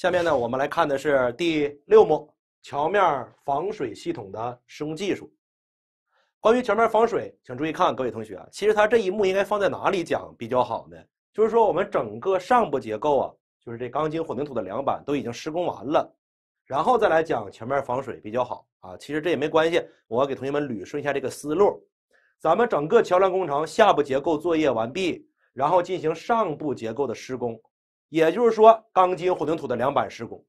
下面呢，我们来看的是第六幕桥面防水系统的施工技术。关于桥面防水，请注意看，各位同学，其实它这一幕应该放在哪里讲比较好呢？就是说，我们整个上部结构啊，就是这钢筋混凝土的梁板都已经施工完了，然后再来讲桥面防水比较好啊。其实这也没关系，我给同学们捋顺一下这个思路。咱们整个桥梁工程下部结构作业完毕，然后进行上部结构的施工。也就是说，钢筋混凝土的梁板施工，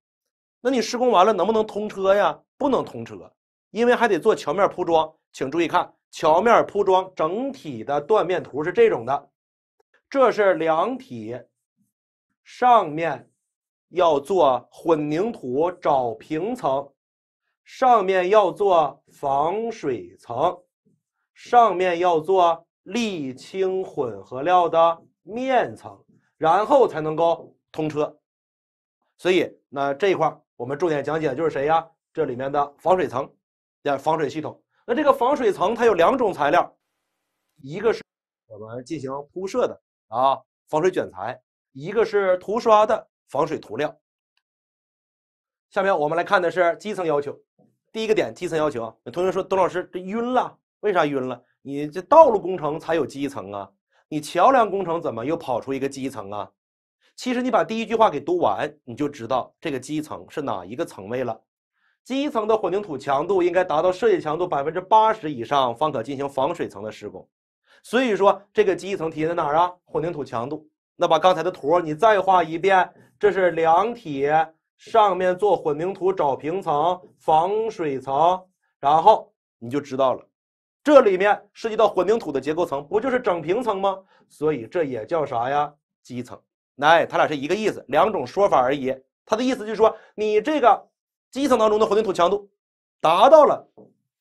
那你施工完了能不能通车呀？不能通车，因为还得做桥面铺装。请注意看，桥面铺装整体的断面图是这种的，这是梁体上面要做混凝土找平层，上面要做防水层，上面要做沥青混合料的面层。然后才能够通车，所以那这一块儿我们重点讲解的就是谁呀？这里面的防水层、防水系统。那这个防水层它有两种材料，一个是我们进行铺设的啊防水卷材，一个是涂刷的防水涂料。下面我们来看的是基层要求。第一个点，基层要求。有同学说：“董老师，这晕了，为啥晕了？你这道路工程才有基层啊。”你桥梁工程怎么又跑出一个基层啊？其实你把第一句话给读完，你就知道这个基层是哪一个层位了。基层的混凝土强度应该达到设计强度百分之八十以上，方可进行防水层的施工。所以说，这个基层体现在哪儿啊？混凝土强度。那把刚才的图你再画一遍，这是梁体上面做混凝土找平层、防水层，然后你就知道了。这里面涉及到混凝土的结构层，不就是整平层吗？所以这也叫啥呀？基层，哎，它俩是一个意思，两种说法而已。它的意思就是说，你这个基层当中的混凝土强度达到了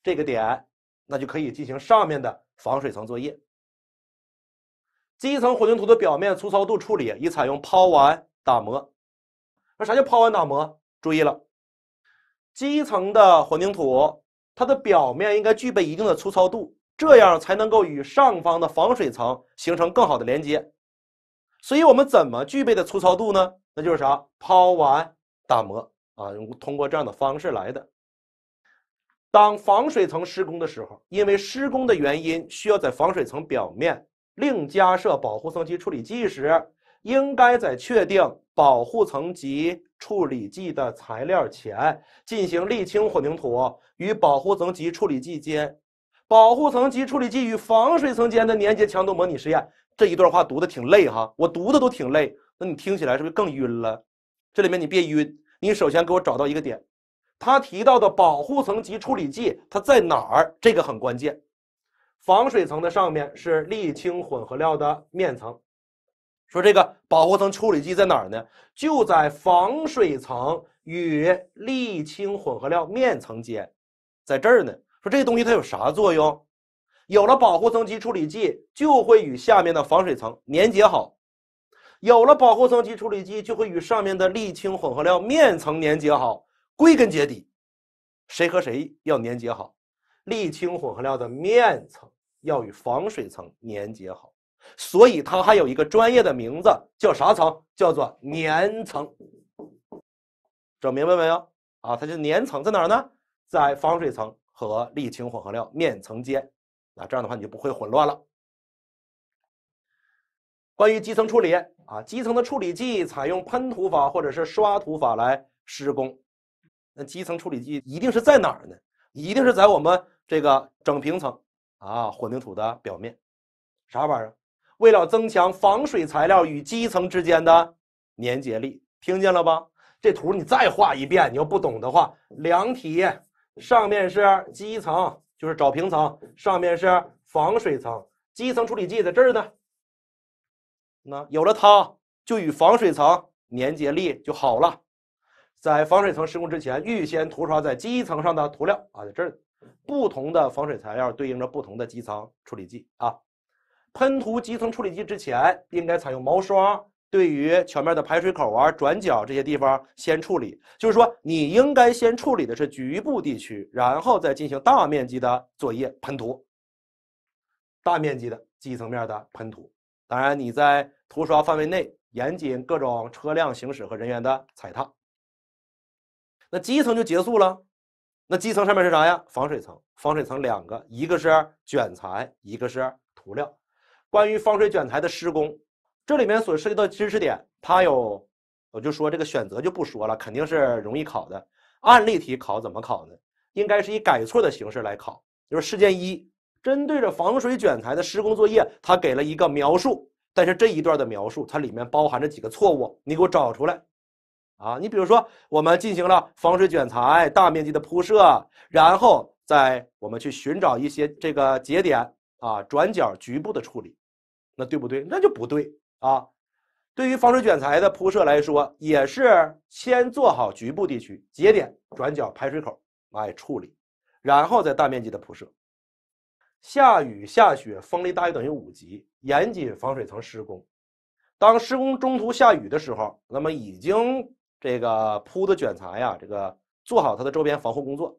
这个点，那就可以进行上面的防水层作业。基层混凝土的表面粗糙度处理，已采用抛丸打磨。那啥叫抛丸打磨？注意了，基层的混凝土。它的表面应该具备一定的粗糙度，这样才能够与上方的防水层形成更好的连接。所以我们怎么具备的粗糙度呢？那就是啥？抛完打磨啊，通过这样的方式来的。当防水层施工的时候，因为施工的原因，需要在防水层表面另加设保护层及处理剂时。应该在确定保护层及处理剂的材料前，进行沥青混凝土与保护层及处理剂间、保护层及处理剂与防水层间的粘结强度模拟试验。这一段话读的挺累哈，我读的都挺累，那你听起来是不是更晕了？这里面你别晕，你首先给我找到一个点，他提到的保护层及处理剂它在哪儿？这个很关键，防水层的上面是沥青混合料的面层。说这个保护层处理剂在哪儿呢？就在防水层与沥青混合料面层间，在这儿呢。说这个东西它有啥作用？有了保护层及处理剂，就会与下面的防水层粘结好；有了保护层及处理剂，就会与上面的沥青混合料面层粘结好。归根结底，谁和谁要粘结好？沥青混合料的面层要与防水层粘结好。所以它还有一个专业的名字，叫啥层？叫做粘层。整明白没有？啊，它就粘层在哪儿呢？在防水层和沥青混合料面层间。那这样的话你就不会混乱了。关于基层处理啊，基层的处理剂采用喷涂法或者是刷涂法来施工。那基层处理剂一定是在哪儿呢？一定是在我们这个整平层啊，混凝土的表面。啥玩意儿？为了增强防水材料与基层之间的粘结力，听见了吧？这图你再画一遍。你要不懂的话，梁体上面是基层，就是找平层，上面是防水层，基层处理剂在这儿呢。那有了它，就与防水层粘结力就好了。在防水层施工之前，预先涂刷在基层上的涂料啊，在这儿，不同的防水材料对应着不同的基层处理剂啊。喷涂基层处理剂之前，应该采用毛刷，对于墙面的排水口啊、转角这些地方先处理。就是说，你应该先处理的是局部地区，然后再进行大面积的作业喷涂。大面积的基层面的喷涂，当然你在涂刷范围内严禁各种车辆行驶和人员的踩踏。那基层就结束了，那基层上面是啥呀？防水层，防水层两个，一个是卷材，一个是涂料。关于防水卷材的施工，这里面所涉及到知识点，它有，我就说这个选择就不说了，肯定是容易考的。案例题考怎么考呢？应该是以改错的形式来考。就是事件一，针对着防水卷材的施工作业，它给了一个描述，但是这一段的描述它里面包含着几个错误，你给我找出来。啊，你比如说我们进行了防水卷材大面积的铺设，然后在我们去寻找一些这个节点啊、转角局部的处理。那对不对？那就不对啊！对于防水卷材的铺设来说，也是先做好局部地区、节点、转角、排水口来处理，然后再大面积的铺设。下雨、下雪、风力大于等于五级，严禁防水层施工。当施工中途下雨的时候，那么已经这个铺的卷材呀，这个做好它的周边防护工作。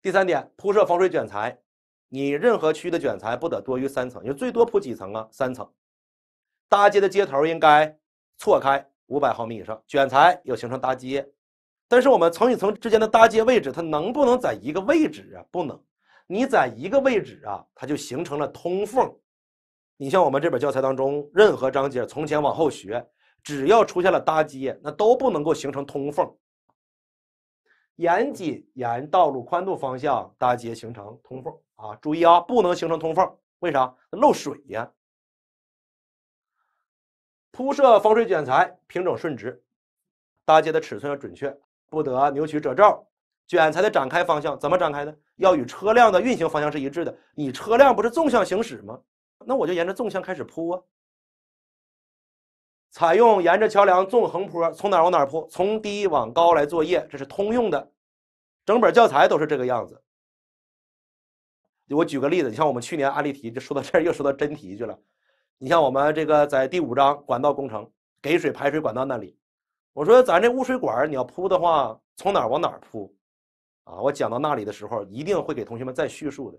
第三点，铺设防水卷材。你任何区的卷材不得多于三层，因为最多铺几层啊？三层。搭接的接头应该错开五百毫米以上，卷材要形成搭接。但是我们层与层之间的搭接位置，它能不能在一个位置啊？不能。你在一个位置啊，它就形成了通缝。你像我们这本教材当中，任何章节从前往后学，只要出现了搭接，那都不能够形成通缝。严谨沿道路宽度方向搭接形成通缝。啊，注意啊，不能形成通缝，为啥漏水呀？铺设防水卷材平整顺直，搭接的尺寸要准确，不得扭曲褶皱。卷材的展开方向怎么展开呢？要与车辆的运行方向是一致的。你车辆不是纵向行驶吗？那我就沿着纵向开始铺啊。采用沿着桥梁纵横坡，从哪往哪铺？从低往高来作业，这是通用的，整本教材都是这个样子。我举个例子，你像我们去年案例题，就说到这儿又说到真题去了。你像我们这个在第五章管道工程给水排水管道那里，我说咱这污水管你要铺的话，从哪儿往哪儿铺？啊，我讲到那里的时候，一定会给同学们再叙述的。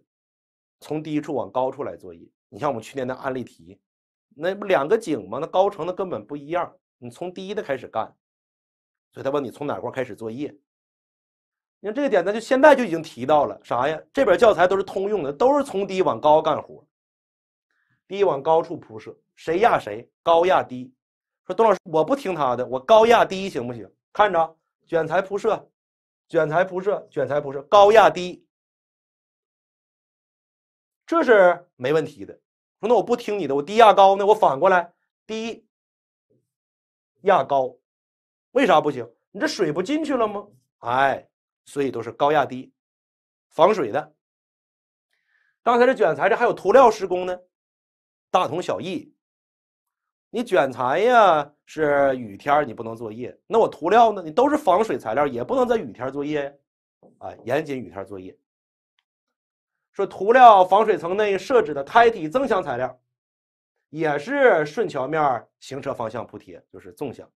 从低处往高处来作业。你像我们去年的案例题，那两个井嘛，那高层的根本不一样，你从低的开始干，所以他问你从哪块开始作业。你看这个点呢，就现在就已经提到了啥呀？这本教材都是通用的，都是从低往高干活，低往高处铺设，谁压谁，高压低。说董老师，我不听他的，我高压低行不行？看着卷材铺设，卷材铺设，卷材铺设，高压低，这是没问题的。说那我不听你的，我低压高呢？我反过来低压高，为啥不行？你这水不进去了吗？哎。所以都是高压低，防水的。刚才这卷材，这还有涂料施工呢，大同小异。你卷材呀是雨天你不能作业，那我涂料呢？你都是防水材料，也不能在雨天作业呀，啊，严禁雨天作业。说涂料防水层内设置的胎体增强材料，也是顺桥面行车方向铺贴，就是纵向。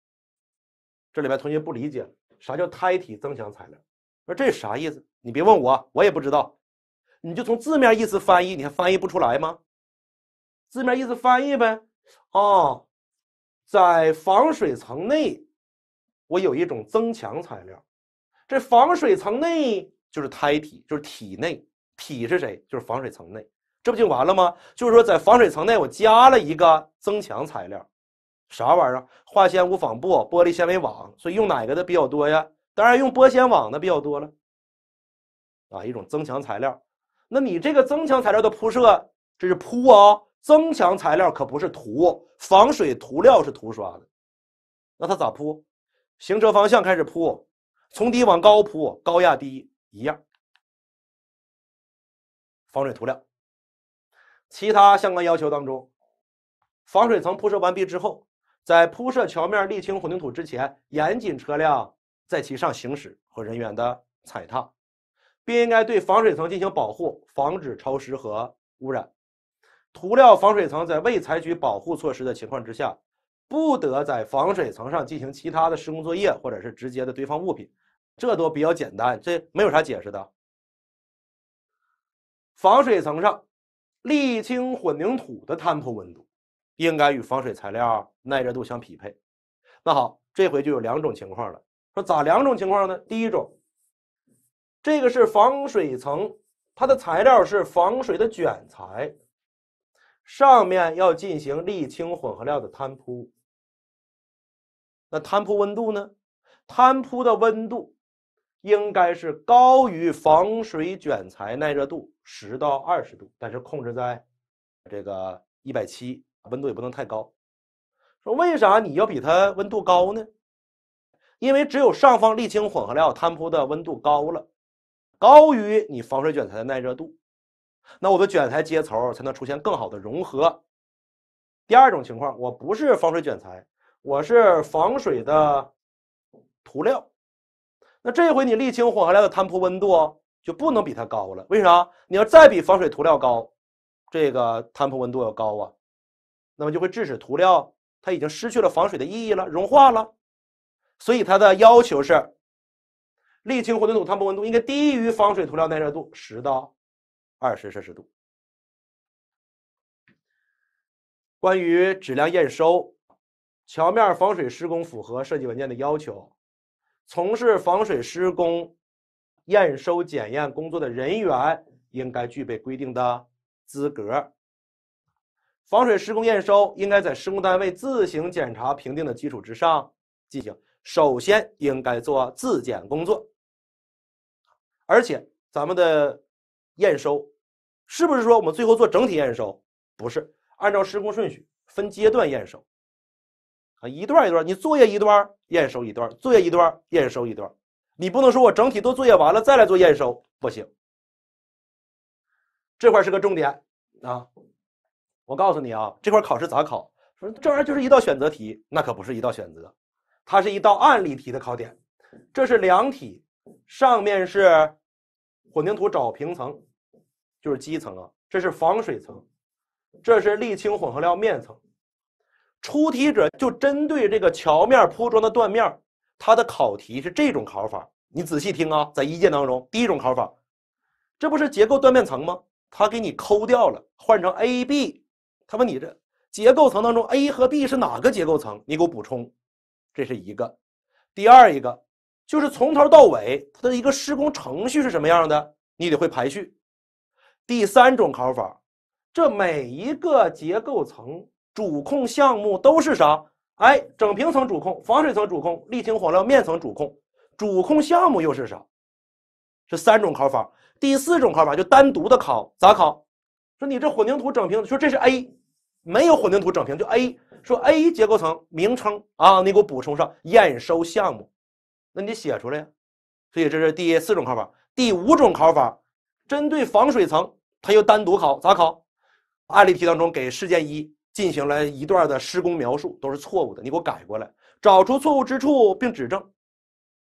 这里边同学不理解啥叫胎体增强材料。说这是啥意思？你别问我，我也不知道。你就从字面意思翻译，你还翻译不出来吗？字面意思翻译呗。哦，在防水层内，我有一种增强材料。这防水层内就是胎体，就是体内。体是谁？就是防水层内。这不就完了吗？就是说，在防水层内我加了一个增强材料，啥玩意儿？化纤无纺布、玻璃纤维网，所以用哪个的比较多呀？当然，用玻纤网的比较多了，啊，一种增强材料。那你这个增强材料的铺设，这是铺啊，增强材料可不是涂，防水涂料是涂刷的。那它咋铺？行车方向开始铺，从低往高铺，高压低一样。防水涂料。其他相关要求当中，防水层铺设完毕之后，在铺设桥面沥青混凝土之前，严禁车辆。在其上行驶和人员的踩踏，并应该对防水层进行保护，防止潮湿和污染。涂料防水层在未采取保护措施的情况之下，不得在防水层上进行其他的施工作业或者是直接的堆放物品。这都比较简单，这没有啥解释的。防水层上，沥青混凝土的摊铺温度应该与防水材料耐热度相匹配。那好，这回就有两种情况了。说咋两种情况呢？第一种，这个是防水层，它的材料是防水的卷材，上面要进行沥青混合料的摊铺。那摊铺温度呢？摊铺的温度应该是高于防水卷材耐热度十到二十度，但是控制在这个一百七温度也不能太高。说为啥你要比它温度高呢？因为只有上方沥青混合料摊铺的温度高了，高于你防水卷材的耐热度，那我的卷材接头才能出现更好的融合。第二种情况，我不是防水卷材，我是防水的涂料，那这回你沥青混合料的摊铺温度就不能比它高了。为啥？你要再比防水涂料高，这个摊铺温度要高啊，那么就会致使涂料它已经失去了防水的意义了，融化了。所以它的要求是，沥青混凝土摊铺温度应该低于防水涂料耐热度十到二十摄氏度。关于质量验收，桥面防水施工符合设计文件的要求，从事防水施工验收检验工作的人员应该具备规定的资格。防水施工验收应该在施工单位自行检查评定的基础之上进行。首先应该做自检工作，而且咱们的验收是不是说我们最后做整体验收？不是，按照施工顺序分阶段验收啊，一段一段，你作业一段验收一段，作业一段验收一段，你不能说我整体都作业完了再来做验收，不行。这块是个重点啊！我告诉你啊，这块考试咋考？说这玩意儿就是一道选择题，那可不是一道选择。它是一道案例题的考点，这是梁体，上面是混凝土找平层，就是基层啊，这是防水层，这是沥青混合料面层。出题者就针对这个桥面铺装的断面，它的考题是这种考法。你仔细听啊，在一建当中，第一种考法，这不是结构断面层吗？他给你抠掉了，换成 A、B，他问你这结构层当中 A 和 B 是哪个结构层？你给我补充。这是一个，第二一个就是从头到尾它的一个施工程序是什么样的，你得会排序。第三种考法，这每一个结构层主控项目都是啥？哎，整平层主控、防水层主控、沥青火料面层主控，主控项目又是啥？是三种考法。第四种考法就单独的考，咋考？说你这混凝土整平，说这是 A，没有混凝土整平就 A。说 A 结构层名称啊，你给我补充上验收项目，那你写出来呀。所以这是第四种考法。第五种考法，针对防水层，它又单独考咋考？案例题当中给事件一进行了一段的施工描述，都是错误的，你给我改过来，找出错误之处并指正。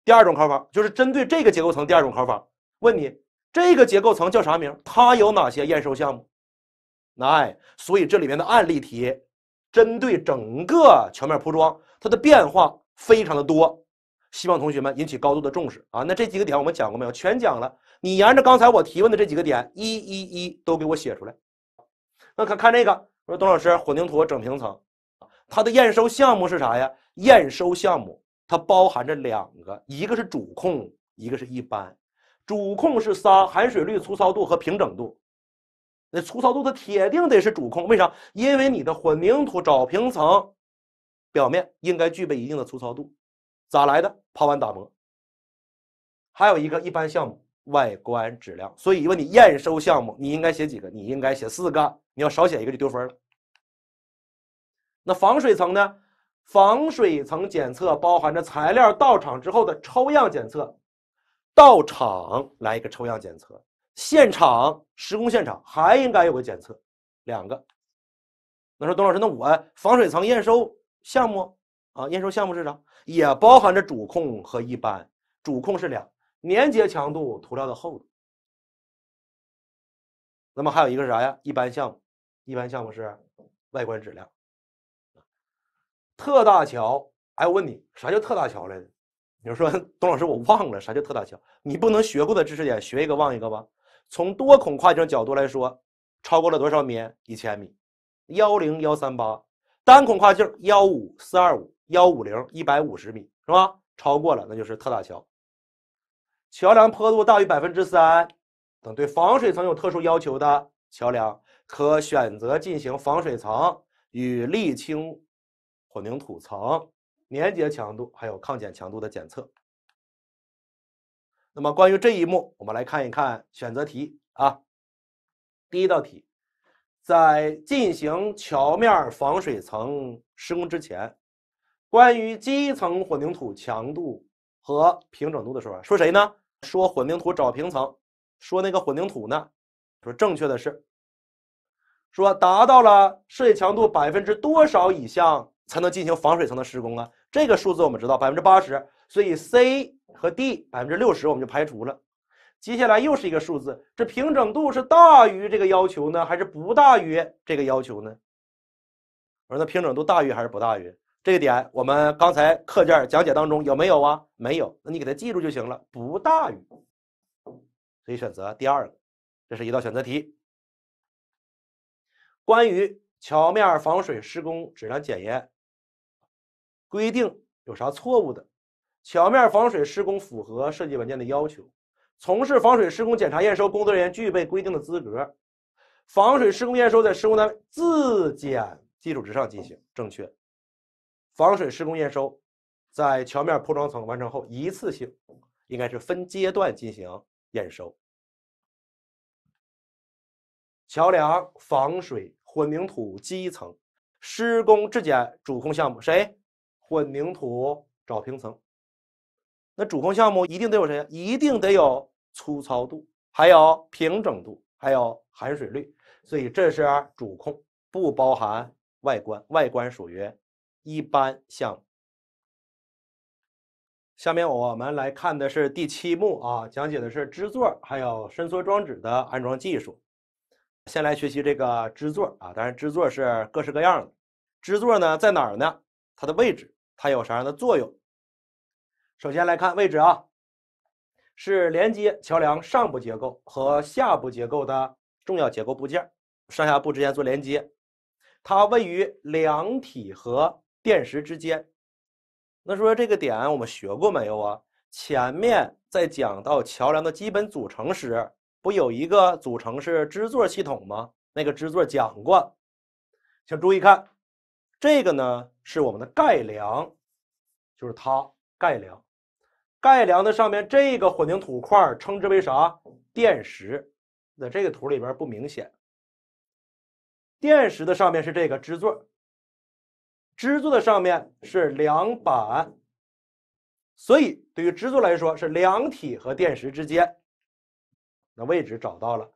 第二种考法就是针对这个结构层，第二种考法问你这个结构层叫啥名？它有哪些验收项目？来，所以这里面的案例题。针对整个全面铺装，它的变化非常的多，希望同学们引起高度的重视啊！那这几个点我们讲过没有？全讲了。你沿着刚才我提问的这几个点，一一一都给我写出来。那看看这个，我说董老师，混凝土整平层，它的验收项目是啥呀？验收项目它包含着两个，一个是主控，一个是一般。主控是仨：含水率、粗糙度和平整度。那粗糙度它铁定得是主控，为啥？因为你的混凝土找平层表面应该具备一定的粗糙度，咋来的？抛完打磨。还有一个一般项目外观质量，所以问你验收项目，你应该写几个？你应该写四个，你要少写一个就丢分了。那防水层呢？防水层检测包含着材料到场之后的抽样检测，到场来一个抽样检测。现场施工现场还应该有个检测，两个。那说，董老师，那我防水层验收项目啊，验收项目是啥？也包含着主控和一般。主控是俩，粘结强度、涂料的厚度。那么还有一个是啥呀？一般项目，一般项目是外观质量。特大桥，哎，我问你，啥叫特大桥来着？有人说，董老师，我忘了啥叫特大桥。你不能学过的知识点学一个忘一个吧？从多孔跨径角度来说，超过了多少米？一千米，幺零幺三八单孔跨径幺五四二五幺五零一百五十米是吧？超过了，那就是特大桥。桥梁坡度大于百分之三等对防水层有特殊要求的桥梁，可选择进行防水层与沥青混凝土层粘结强度还有抗剪强度的检测。那么，关于这一幕，我们来看一看选择题啊。第一道题，在进行桥面防水层施工之前，关于基层混凝土强度和平整度的说法，说谁呢？说混凝土找平层，说那个混凝土呢？说正确的是，说达到了设计强度百分之多少以上才能进行防水层的施工啊？这个数字我们知道，百分之八十。所以 C 和 D 百分之六十我们就排除了，接下来又是一个数字，这平整度是大于这个要求呢，还是不大于这个要求呢？我说那平整度大于还是不大于？这个点我们刚才课件讲解当中有没有啊？没有，那你给它记住就行了，不大于，所以选择第二个。这是一道选择题，关于桥面防水施工质量检验规定有啥错误的？桥面防水施工符合设计文件的要求，从事防水施工检查验收工作人员具备规定的资格，防水施工验收在施工单位自检基础之上进行。正确，防水施工验收在桥面铺装层完成后一次性，应该是分阶段进行验收。桥梁防水混凝土基层施工质检主控项目谁？混凝土找平层。那主控项目一定得有谁？一定得有粗糙度，还有平整度，还有含水率。所以这是主控，不包含外观。外观属于一般项目。下面我们来看的是第七幕啊，讲解的是支座还有伸缩装置的安装技术。先来学习这个支座啊，当然支座是各式各样的。支座呢在哪儿呢？它的位置，它有啥样的作用？首先来看位置啊，是连接桥梁上部结构和下部结构的重要结构部件，上下部之间做连接，它位于梁体和垫石之间。那说这个点我们学过没有啊？前面在讲到桥梁的基本组成时，不有一个组成是支座系统吗？那个支座讲过，请注意看，这个呢是我们的盖梁，就是它盖梁。盖梁的上面这个混凝土块称之为啥电石？那这个图里边不明显。电石的上面是这个支座。支座的上面是梁板。所以对于支座来说，是梁体和电石之间。那位置找到了，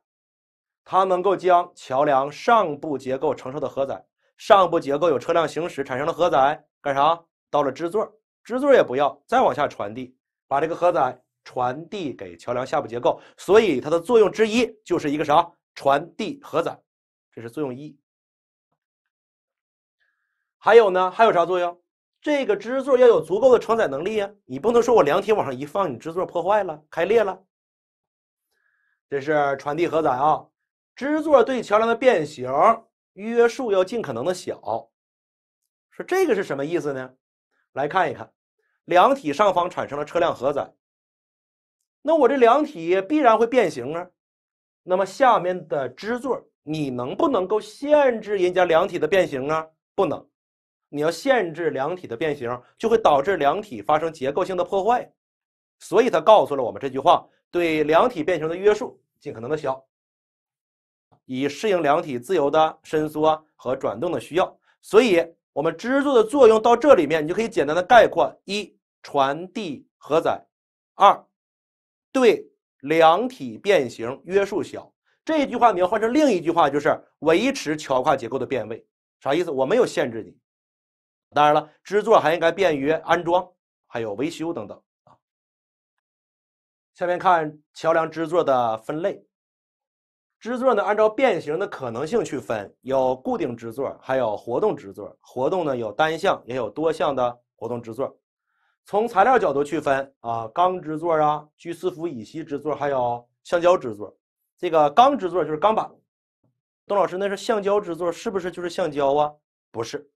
它能够将桥梁上部结构承受的荷载，上部结构有车辆行驶产生的荷载，干啥到了支座，支座也不要再往下传递。把这个荷载传递给桥梁下部结构，所以它的作用之一就是一个啥？传递荷载，这是作用一。还有呢？还有啥作用？这个支座要有足够的承载能力呀！你不能说我梁体往上一放，你支座破坏了、开裂了。这是传递荷载啊！支座对桥梁的变形约束要尽可能的小，说这个是什么意思呢？来看一看。梁体上方产生了车辆荷载，那我这梁体必然会变形啊。那么下面的支座，你能不能够限制人家梁体的变形啊？不能。你要限制梁体的变形，就会导致梁体发生结构性的破坏。所以他告诉了我们这句话：对梁体变形的约束尽可能的小，以适应梁体自由的伸缩和转动的需要。所以。我们支座的作用到这里面，你就可以简单的概括：一、传递荷载；二、对梁体变形约束小。这句话你要换成另一句话，就是维持桥跨结构的变位。啥意思？我没有限制你。当然了，支座还应该便于安装，还有维修等等。啊，下面看桥梁支座的分类。支座呢，按照变形的可能性去分，有固定支座，还有活动支座。活动呢，有单向，也有多向的活动支座。从材料角度区分啊，钢支座啊，聚四氟乙烯支座，还有橡胶支座。这个钢支座就是钢板。董老师，那是橡胶支座是不是就是橡胶啊？不是，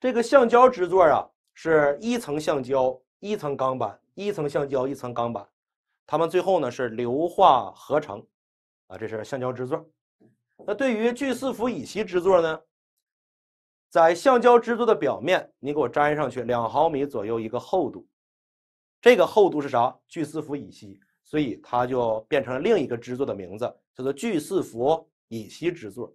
这个橡胶支座啊是一层橡胶，一层钢板，一层橡胶，一层钢板，它们最后呢是硫化合成。啊，这是橡胶支座。那对于聚四氟乙烯支座呢？在橡胶支座的表面，你给我粘上去两毫米左右一个厚度。这个厚度是啥？聚四氟乙烯，所以它就变成了另一个支座的名字，叫做聚四氟乙烯支座。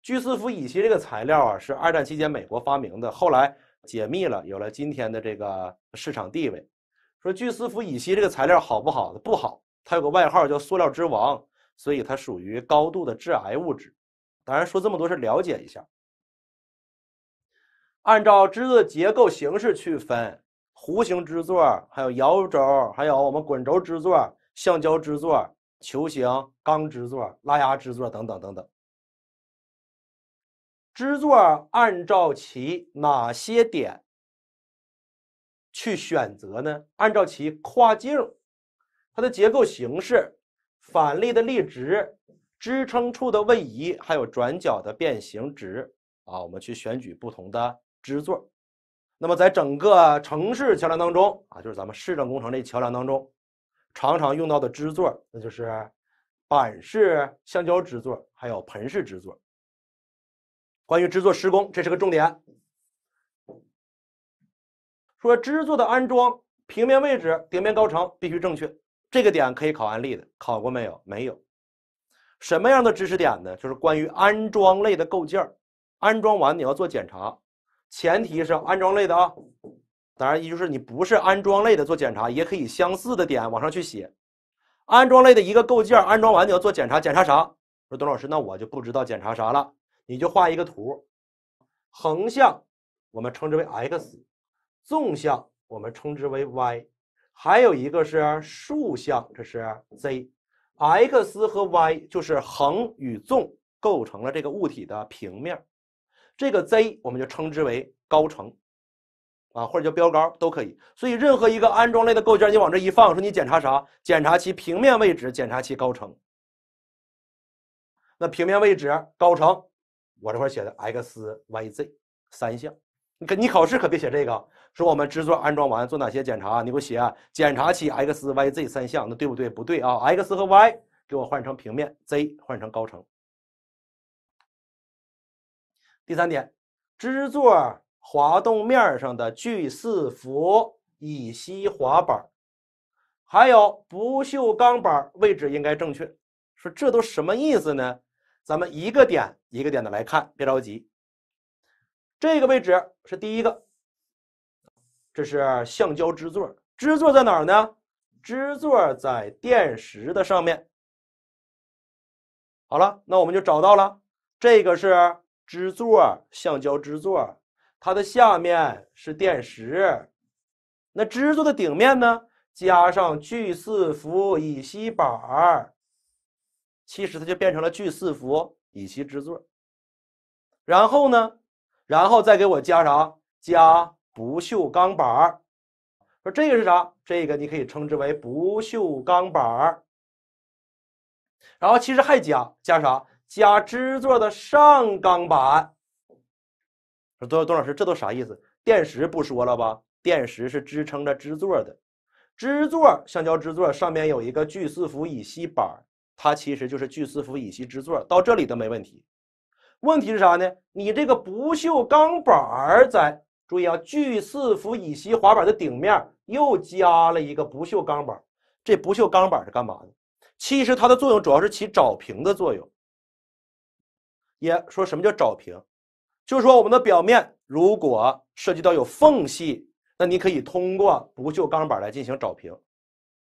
聚四氟乙烯这个材料啊，是二战期间美国发明的，后来解密了，有了今天的这个市场地位。说聚四氟乙烯这个材料好不好的？不好，它有个外号叫“塑料之王”。所以它属于高度的致癌物质。当然说这么多是了解一下。按照支的结构形式去分，弧形支座、还有摇轴、还有我们滚轴支座、橡胶支座、球形钢支座、拉压支座等等等等。支座按照其哪些点去选择呢？按照其跨径，它的结构形式。反力的力值、支撑处的位移，还有转角的变形值啊，我们去选取不同的支座。那么，在整个城市桥梁当中啊，就是咱们市政工程这桥梁当中，常常用到的支座，那就是板式橡胶支座，还有盆式支座。关于支座施工，这是个重点。说支座的安装，平面位置、顶面高程必须正确。这个点可以考案例的，考过没有？没有。什么样的知识点呢？就是关于安装类的构件儿，安装完你要做检查，前提是安装类的啊。当然，也就是你不是安装类的做检查，也可以相似的点往上去写。安装类的一个构件儿安装完你要做检查，检查啥？说董老师，那我就不知道检查啥了。你就画一个图，横向我们称之为 X，纵向我们称之为 Y。还有一个是竖向，这是 z，x 和 y 就是横与纵，构成了这个物体的平面，这个 z 我们就称之为高程，啊或者叫标高都可以。所以任何一个安装类的构件，你往这一放，说你检查啥？检查其平面位置，检查其高程。那平面位置、高程，我这块写的 x、y、z 三项，你可你考试可别写这个。说我们支座安装完做哪些检查？你给我写。检查起 x、y、z 三项，那对不对？不对啊，x 和 y 给我换成平面，z 换成高层。第三点，支座滑动面上的聚四氟乙烯滑板，还有不锈钢板位置应该正确。说这都什么意思呢？咱们一个点一个点的来看，别着急。这个位置是第一个。这是橡胶支座，支座在哪儿呢？支座在电石的上面。好了，那我们就找到了，这个是支座，橡胶支座，它的下面是电石，那支座的顶面呢？加上聚四氟乙烯板儿，其实它就变成了聚四氟乙烯支座。然后呢，然后再给我加啥？加。不锈钢板儿，说这个是啥？这个你可以称之为不锈钢板儿。然后其实还加加啥？加支座的上钢板。说多多老师，这都啥意思？垫石不说了吧？垫石是支撑着支座的，支座橡胶支座上面有一个聚四氟乙烯板，它其实就是聚四氟乙烯支座。到这里都没问题。问题是啥呢？你这个不锈钢板儿在。注意啊，聚四氟乙烯滑板的顶面又加了一个不锈钢板，这不锈钢板是干嘛的？其实它的作用主要是起找平的作用。也说什么叫找平？就是说我们的表面如果涉及到有缝隙，那你可以通过不锈钢板来进行找平，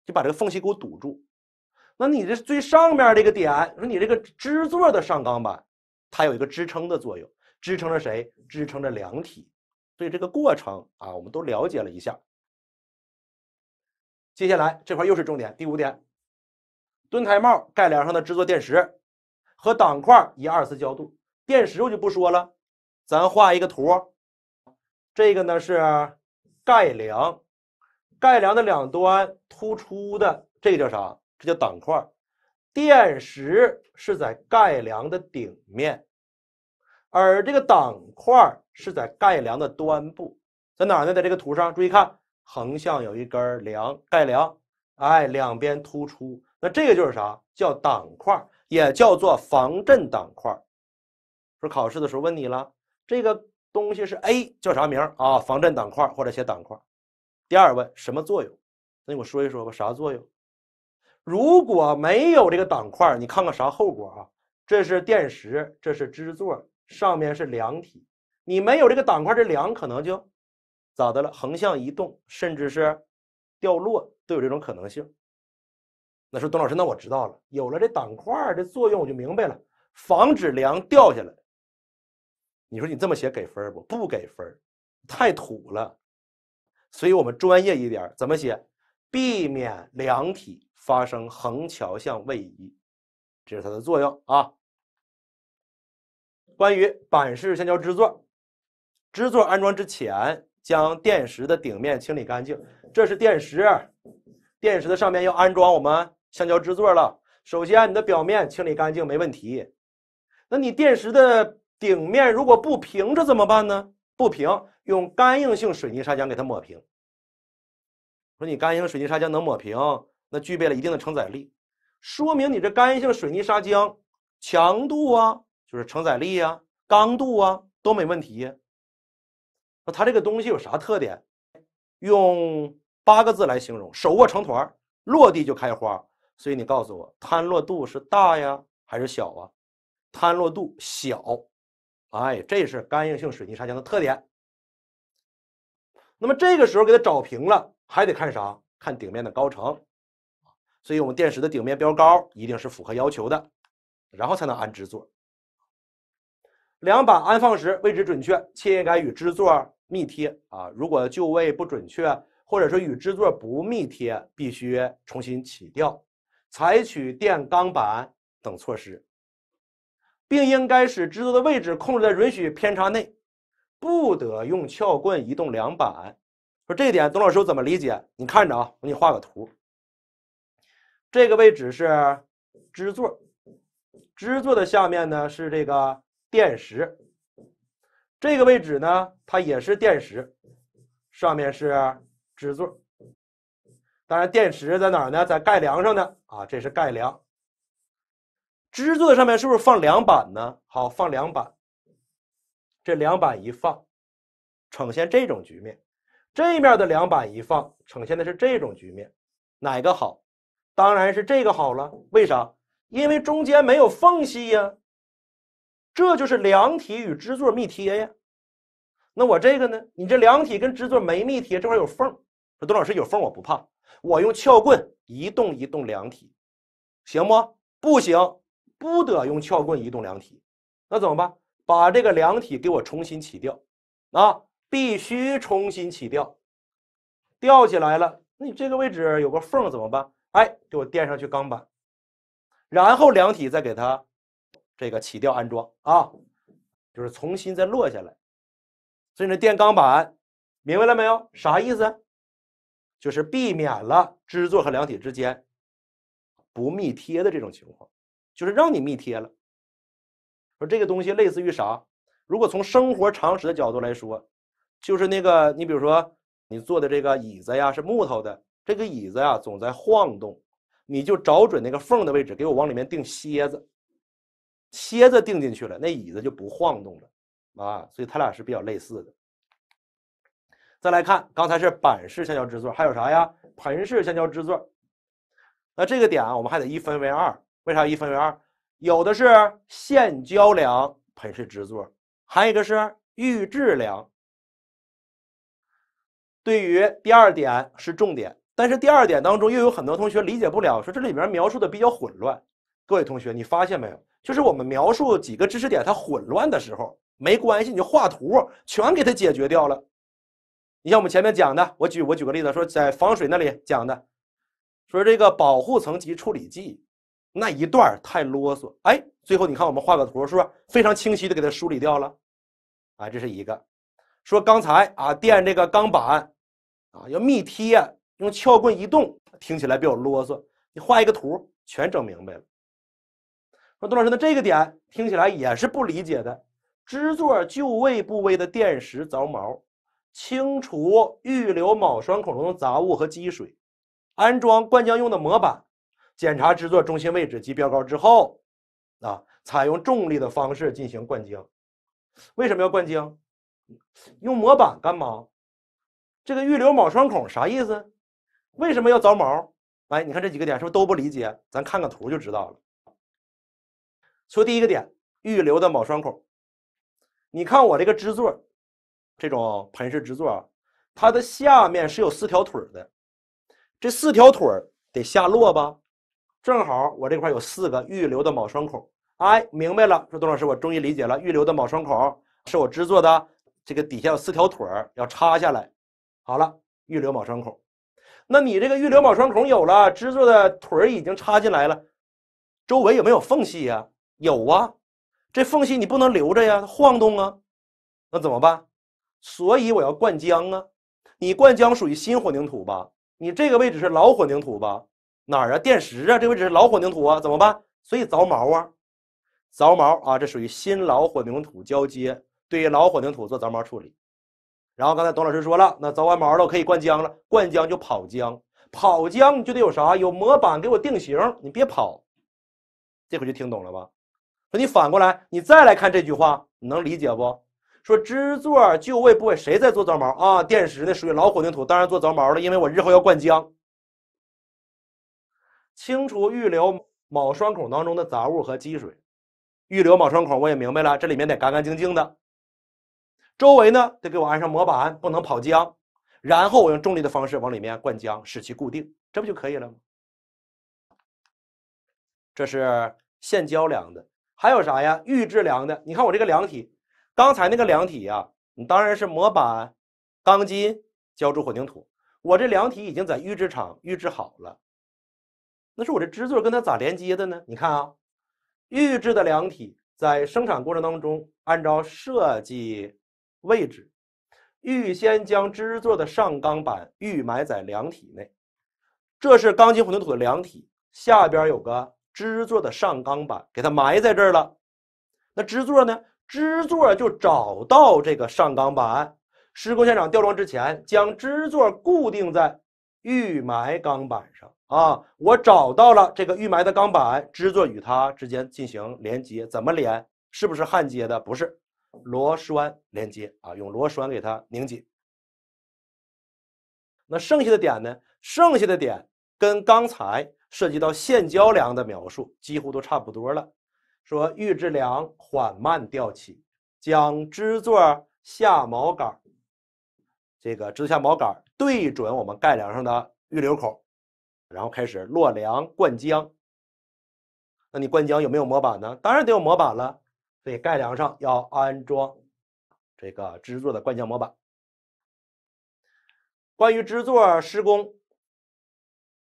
就把这个缝隙给我堵住。那你这最上面这个点，说你这个支座的上钢板，它有一个支撑的作用，支撑着谁？支撑着梁体。对这个过程啊，我们都了解了一下。接下来这块又是重点，第五点：蹲台帽盖梁上的制作电石和挡块一二次浇筑。电石我就不说了，咱画一个图。这个呢是盖梁，盖梁的两端突出的，这个叫啥？这叫挡块。电石是在盖梁的顶面。而这个挡块是在盖梁的端部，在哪呢？在这个图上，注意看，横向有一根梁，盖梁，哎，两边突出，那这个就是啥？叫挡块，也叫做防震挡块。说考试的时候问你了，这个东西是 A 叫啥名啊？防震挡块或者写挡块。第二问，什么作用？那你我说一说吧，啥作用？如果没有这个挡块，你看看啥后果啊？这是电石，这是支座。上面是梁体，你没有这个挡块，这梁可能就咋的了，横向移动，甚至是掉落都有这种可能性。那说，董老师，那我知道了，有了这挡块这作用，我就明白了，防止梁掉下来。你说你这么写给分不？不给分，太土了。所以我们专业一点，怎么写？避免梁体发生横桥向位移，这是它的作用啊。关于板式橡胶支座，支座安装之前，将垫石的顶面清理干净。这是垫石，垫石的上面要安装我们橡胶支座了。首先，你的表面清理干净没问题。那你垫石的顶面如果不平，这怎么办呢？不平，用干硬性水泥砂浆给它抹平。说你干硬水泥砂浆能抹平，那具备了一定的承载力，说明你这干硬性水泥砂浆强度啊。就是承载力啊、刚度啊都没问题。那它这个东西有啥特点？用八个字来形容：手握成团，落地就开花。所以你告诉我，摊落度是大呀还是小啊？摊落度小。哎，这是干硬性水泥砂浆的特点。那么这个时候给它找平了，还得看啥？看顶面的高程。所以我们电池的顶面标高一定是符合要求的，然后才能安支座。两板安放时位置准确，切应该与支座密贴啊！如果就位不准确，或者说与支座不密贴，必须重新起吊，采取垫钢板等措施，并应该使支座的位置控制在允许偏差内，不得用撬棍移动两板。说这一点，董老师怎么理解？你看着啊，我给你画个图。这个位置是支座，支座的下面呢是这个。垫石，这个位置呢，它也是垫石，上面是支座。当然，电石在哪儿呢？在盖梁上呢。啊，这是盖梁。支座上面是不是放梁板呢？好，放梁板。这两板一放，呈现这种局面。这面的梁板一放，呈现的是这种局面。哪个好？当然是这个好了。为啥？因为中间没有缝隙呀。这就是梁体与支座密贴呀，那我这个呢？你这梁体跟支座没密贴，这块有缝。说，杜老师有缝我不怕，我用撬棍移动移动梁体，行不？不行，不得用撬棍移动梁体。那怎么办？把这个梁体给我重新起掉，啊，必须重新起掉。吊起来了，那你这个位置有个缝怎么办？哎，给我垫上去钢板，然后梁体再给它。这个起吊安装啊，就是重新再落下来，所以呢，电钢板，明白了没有？啥意思？就是避免了支座和梁体之间不密贴的这种情况，就是让你密贴了。说这个东西类似于啥？如果从生活常识的角度来说，就是那个你比如说你坐的这个椅子呀是木头的，这个椅子呀总在晃动，你就找准那个缝的位置，给我往里面钉楔子。楔子钉进去了，那椅子就不晃动了啊，所以它俩是比较类似的。再来看，刚才是板式橡胶支座，还有啥呀？盆式橡胶支座。那这个点啊，我们还得一分为二。为啥一分为二？有的是现浇梁盆式支座，还有一个是预制梁。对于第二点是重点，但是第二点当中又有很多同学理解不了，说这里面描述的比较混乱。各位同学，你发现没有？就是我们描述几个知识点它混乱的时候，没关系，你就画图，全给它解决掉了。你像我们前面讲的，我举我举个例子，说在防水那里讲的，说这个保护层及处理剂那一段太啰嗦，哎，最后你看我们画个图，是不是非常清晰的给它梳理掉了？啊，这是一个。说刚才啊垫这个钢板啊要密贴，用撬棍一动，听起来比较啰嗦。你画一个图，全整明白了。说，杜老师，那这个点听起来也是不理解的。支座就位部位的电石凿毛，清除预留铆栓孔中的杂物和积水，安装灌浆用的模板，检查支座中心位置及标高之后，啊，采用重力的方式进行灌浆。为什么要灌浆？用模板干嘛？这个预留铆栓孔啥意思？为什么要凿毛？哎，你看这几个点是不是都不理解？咱看看图就知道了。说第一个点，预留的卯栓孔。你看我这个支座，这种盆式支座啊，它的下面是有四条腿的，这四条腿得下落吧？正好我这块有四个预留的卯栓孔。哎，明白了，说董老师，我终于理解了。预留的卯栓孔是我支座的这个底下有四条腿要插下来。好了，预留卯栓孔。那你这个预留卯栓孔有了，支座的腿已经插进来了，周围有没有缝隙呀？有啊，这缝隙你不能留着呀，晃动啊，那怎么办？所以我要灌浆啊。你灌浆属于新混凝土吧？你这个位置是老混凝土吧？哪儿啊？电石啊，这位置是老混凝土啊？怎么办？所以凿毛啊，凿毛啊，这属于新老混凝土交接，对老混凝土做凿毛处理。然后刚才董老师说了，那凿完毛了可以灌浆了，灌浆就跑浆，跑浆就得有啥？有模板给我定型，你别跑。这回就听懂了吧？说你反过来，你再来看这句话，你能理解不？说支座就位部位谁在做凿毛啊？垫石那属于老混凝土，当然做凿毛了，因为我日后要灌浆。清除预留卯栓孔当中的杂物和积水。预留卯栓孔我也明白了，这里面得干干净净的。周围呢得给我安上模板，不能跑浆。然后我用重力的方式往里面灌浆，使其固定，这不就可以了吗？这是现浇梁的。还有啥呀？预制梁的，你看我这个梁体，刚才那个梁体啊，你当然是模板、钢筋、浇筑混凝土。我这梁体已经在预制厂预制好了，那是我这支座跟它咋连接的呢？你看啊，预制的梁体在生产过程当中，按照设计位置，预先将支座的上钢板预埋在梁体内，这是钢筋混凝土的梁体，下边有个。支座的上钢板给它埋在这儿了，那支座呢？支座就找到这个上钢板。施工现场吊装之前，将支座固定在预埋钢板上。啊，我找到了这个预埋的钢板，支座与它之间进行连接，怎么连？是不是焊接的？不是，螺栓连接啊，用螺栓给它拧紧。那剩下的点呢？剩下的点跟刚才。涉及到现浇梁的描述，几乎都差不多了。说预制梁缓慢吊起，将支座下锚杆，这个支下锚杆对准我们盖梁上的预留口，然后开始落梁灌浆。那你灌浆有没有模板呢？当然得有模板了，所以盖梁上要安装这个支座的灌浆模板。关于支座施工。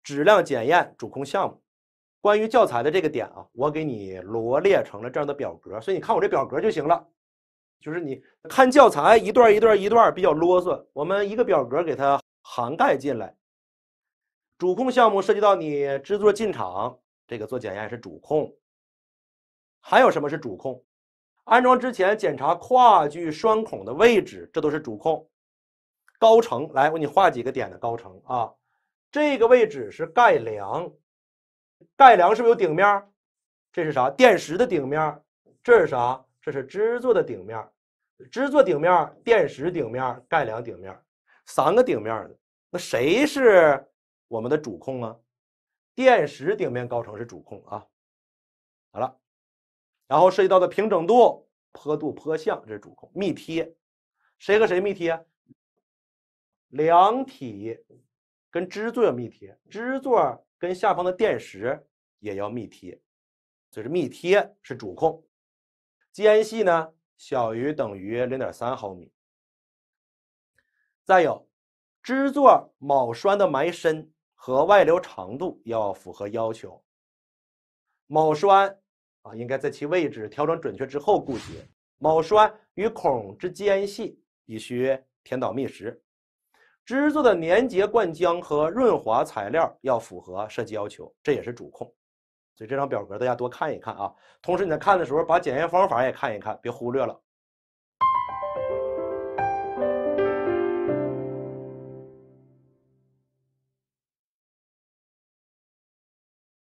质量检验主控项目，关于教材的这个点啊，我给你罗列成了这样的表格，所以你看我这表格就行了。就是你看教材一段一段一段比较啰嗦，我们一个表格给它涵盖进来。主控项目涉及到你制作进场，这个做检验是主控。还有什么是主控？安装之前检查跨距双孔的位置，这都是主控。高程，来我给你画几个点的高程啊。这个位置是盖梁，盖梁是不是有顶面？这是啥？垫石的顶面，这是啥？这是支座的顶面，支座顶面、垫石顶面、盖梁顶面，三个顶面。那谁是我们的主控啊？垫石顶面高层是主控啊。好了，然后涉及到的平整度、坡度、坡向这是主控，密贴，谁和谁密贴梁体。跟支座要密贴，支座跟下方的电石也要密贴，所以是密贴是主控，间隙呢小于等于零点三毫米。再有，支座铆栓的埋深和外流长度要符合要求。铆栓啊应该在其位置调整准确之后固结，铆栓与孔之间隙必须填导密实。制作的粘结灌浆和润滑材料要符合设计要求，这也是主控。所以这张表格大家多看一看啊。同时你在看的时候把检验方法也看一看，别忽略了。